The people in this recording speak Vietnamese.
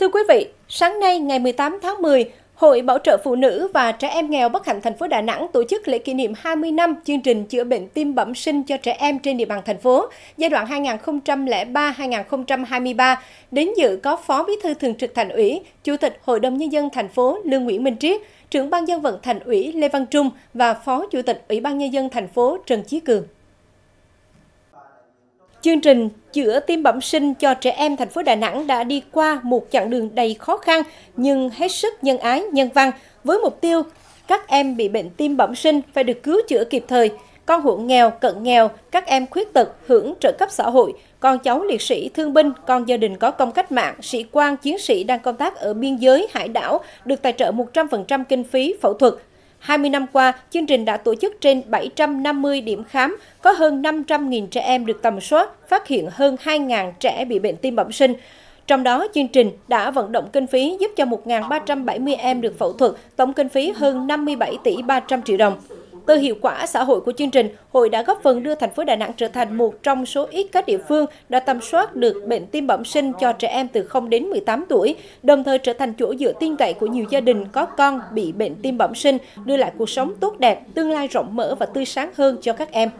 Thưa quý vị, sáng nay ngày 18 tháng 10, Hội Bảo trợ Phụ nữ và Trẻ em nghèo Bất hạnh thành phố Đà Nẵng tổ chức lễ kỷ niệm 20 năm chương trình chữa bệnh tim bẩm sinh cho trẻ em trên địa bàn thành phố giai đoạn 2003-2023. Đến dự có Phó Bí thư Thường trực Thành ủy, Chủ tịch Hội đồng Nhân dân thành phố Lương Nguyễn Minh Triết, trưởng ban dân vận Thành ủy Lê Văn Trung và Phó Chủ tịch Ủy ban Nhân dân thành phố Trần Chí Cường. Chương trình chữa tim bẩm sinh cho trẻ em thành phố Đà Nẵng đã đi qua một chặng đường đầy khó khăn nhưng hết sức nhân ái, nhân văn với mục tiêu các em bị bệnh tim bẩm sinh phải được cứu chữa kịp thời, con hộ nghèo, cận nghèo, các em khuyết tật hưởng trợ cấp xã hội, con cháu liệt sĩ, thương binh, con gia đình có công cách mạng, sĩ quan, chiến sĩ đang công tác ở biên giới, hải đảo được tài trợ 100% kinh phí phẫu thuật, 20 năm qua, chương trình đã tổ chức trên 750 điểm khám, có hơn 500.000 trẻ em được tầm soát, phát hiện hơn 2.000 trẻ bị bệnh tim bẩm sinh. Trong đó, chương trình đã vận động kinh phí giúp cho 1.370 em được phẫu thuật, tổng kinh phí hơn 57 tỷ 300 triệu đồng. Từ hiệu quả xã hội của chương trình, hội đã góp phần đưa thành phố Đà Nẵng trở thành một trong số ít các địa phương đã tầm soát được bệnh tim bẩm sinh cho trẻ em từ 0 đến 18 tuổi, đồng thời trở thành chỗ dựa tin cậy của nhiều gia đình có con bị bệnh tim bẩm sinh, đưa lại cuộc sống tốt đẹp, tương lai rộng mở và tươi sáng hơn cho các em.